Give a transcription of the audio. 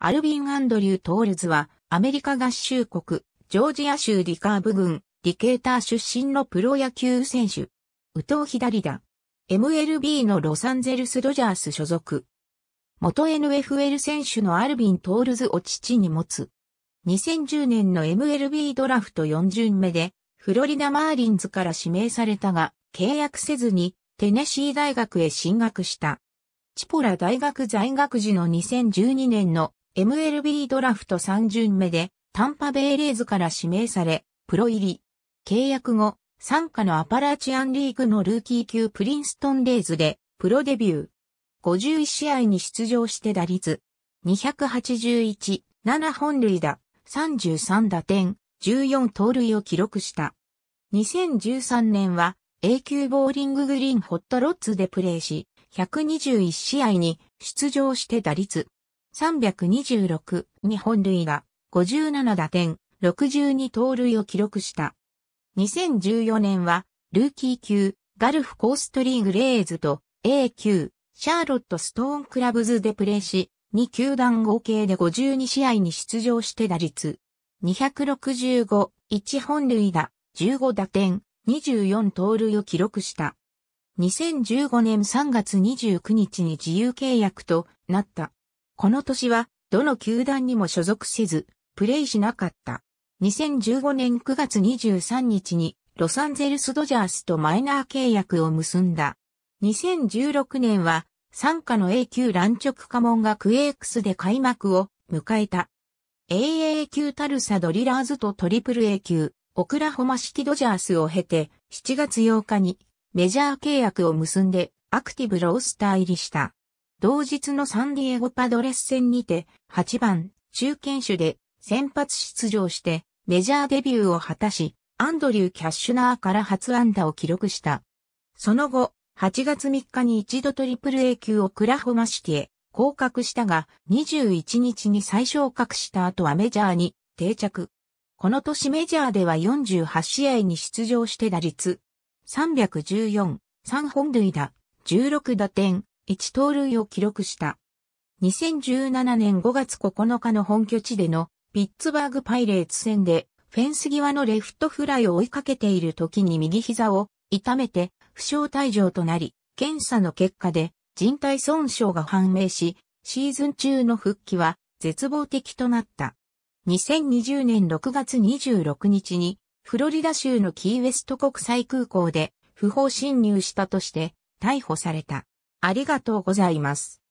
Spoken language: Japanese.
アルビン・アンドリュー・トールズは、アメリカ合衆国、ジョージア州リカーブ郡、リケーター出身のプロ野球選手。右投左打。MLB のロサンゼルス・ドジャース所属。元 NFL 選手のアルビン・トールズを父に持つ。2010年の MLB ドラフト4巡目で、フロリダ・マーリンズから指名されたが、契約せずに、テネシー大学へ進学した。チポラ大学在学時の2012年の MLB ドラフト3巡目でタンパベイレーズから指名され、プロ入り。契約後、参加のアパラチアンリーグのルーキー級プリンストンレイズでプロデビュー。51試合に出場して打率。281、7本塁打、33打点、14盗塁を記録した。2013年は A 級ボーリンググリーンホットロッツでプレーし、121試合に出場して打率326に本塁打、57打点、62盗塁を記録した。2014年は、ルーキー級、ガルフコーストリーグレーズと A 級、シャーロットストーンクラブズでプレーし、2球団合計で52試合に出場して打率。265、1本塁打、15打点、24盗塁を記録した。2015年3月29日に自由契約となった。この年は、どの球団にも所属せず、プレイしなかった。2015年9月23日に、ロサンゼルスドジャースとマイナー契約を結んだ。2016年は、参加の A 級乱直家門がクエークスで開幕を迎えた。AA 級タルサドリラーズとトリプル A 級、オクラホマ式ドジャースを経て、7月8日にメジャー契約を結んでアクティブロースター入りした。同日のサンディエゴパドレス戦にて、8番、中堅手で先発出場して、メジャーデビューを果たし、アンドリュー・キャッシュナーから初安打を記録した。その後、8月3日に一度トリプル A 級をクラホマシティへ降格したが、21日に再昇格した後はメジャーに定着。この年メジャーでは48試合に出場して打率314、3本塁打、16打点、1盗塁を記録した。2017年5月9日の本拠地でのピッツバーグパイレーツ戦でフェンス際のレフトフライを追いかけている時に右膝を痛めて負傷退場となり、検査の結果で人体損傷が判明し、シーズン中の復帰は絶望的となった。2020年6月26日にフロリダ州のキーウェスト国際空港で不法侵入したとして逮捕された。ありがとうございます。